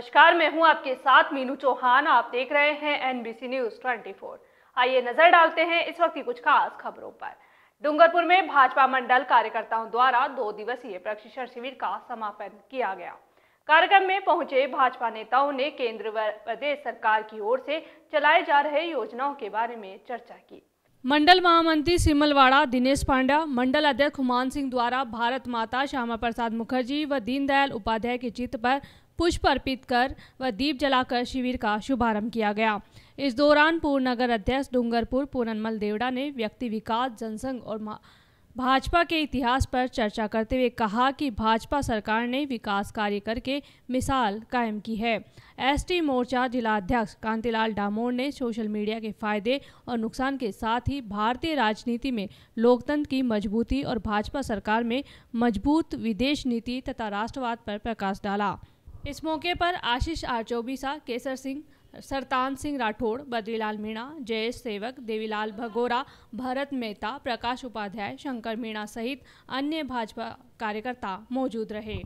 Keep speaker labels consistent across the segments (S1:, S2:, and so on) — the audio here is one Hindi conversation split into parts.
S1: नमस्कार मैं हूं आपके साथ मीनू चौहान आप देख रहे हैं एनबीसी न्यूज 24 आइए नजर डालते हैं इस वक्त की कुछ खास खबरों पर डूंगरपुर में भाजपा मंडल कार्यकर्ताओं द्वारा दो दिवसीय प्रशिक्षण शिविर का समापन किया गया कार्यक्रम में पहुंचे भाजपा नेताओं ने केंद्र व प्रदेश सरकार की ओर से चलाए जा रहे योजनाओं के बारे में चर्चा की मंडल महामंत्री सिमलवाड़ा दिनेश पांड्या मंडल अध्यक्ष हुमान सिंह द्वारा भारत माता श्यामा प्रसाद मुखर्जी व दीनदयाल उपाध्याय के चित्र पर पुष्प अर्पित कर व दीप जलाकर शिविर का शुभारंभ किया गया इस दौरान पूर्व नगर अध्यक्ष डूंगरपुर पूनमल देवड़ा ने व्यक्ति विकास जनसंघ और भाजपा के इतिहास पर चर्चा करते हुए कहा कि भाजपा सरकार ने विकास कार्य करके मिसाल कायम की है एसटी मोर्चा जिलाध्यक्ष कांतिलाल डामोर ने सोशल मीडिया के फायदे और नुकसान के साथ ही भारतीय राजनीति में लोकतंत्र की मजबूती और भाजपा सरकार में मजबूत विदेश नीति तथा राष्ट्रवाद पर प्रकाश डाला इस मौके पर आशीष आर चौबीसा केसर सिंह सरतान सिंह राठौड़ बद्रीलाल मीणा जयेश सेवक देवीलाल भगोरा भरत मेहता प्रकाश उपाध्याय शंकर मीणा सहित अन्य भाजपा कार्यकर्ता मौजूद रहे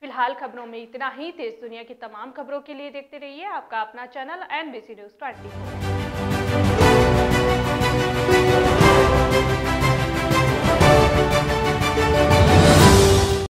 S1: फिलहाल खबरों में इतना ही तेज दुनिया की तमाम खबरों के लिए देखते रहिए आपका अपना चैनल एनबीसी न्यूज ट्वेंटी